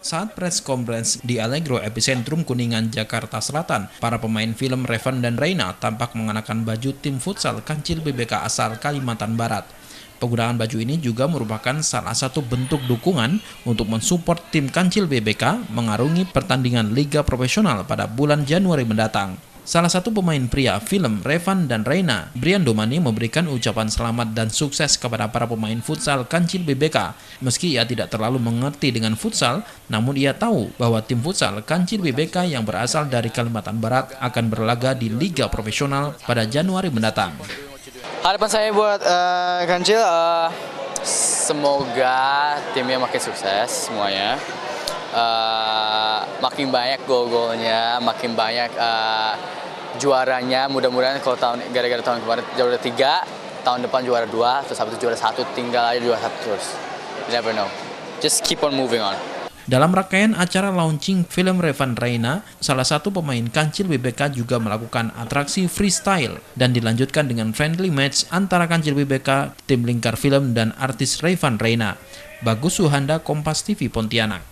Saat press conference di Allegro Epicentrum Kuningan, Jakarta Selatan, para pemain film Revan dan Reina tampak mengenakan baju tim futsal kancil BBK asal Kalimantan Barat. Penggunaan baju ini juga merupakan salah satu bentuk dukungan untuk mensupport tim kancil BBK mengarungi pertandingan Liga Profesional pada bulan Januari mendatang. Salah satu pemain pria film Revan dan Reina, Brian Domani memberikan ucapan selamat dan sukses kepada para pemain futsal Kancil BBK. Meski ia tidak terlalu mengerti dengan futsal, namun ia tahu bahwa tim futsal Kancil BBK yang berasal dari Kalimantan Barat akan berlaga di Liga Profesional pada Januari mendatang. Harapan saya buat uh, Kancil, uh, semoga timnya makin sukses semuanya. Uh, makin banyak gol-golnya, makin banyak uh, juaranya. Mudah-mudahan kalau tahun gara-gara tahun kemarin juara tiga, tahun depan juara dua, terus habis itu juara satu, tinggal aja juara satu terus. You never know. Just keep on moving on. Dalam rangkaian acara launching film Revan Reina, salah satu pemain kancil BBK juga melakukan atraksi freestyle dan dilanjutkan dengan friendly match antara kancil BBK, tim lingkar film, dan artis Revan Reina. Bagus Suhanda, Kompas TV, Pontianak.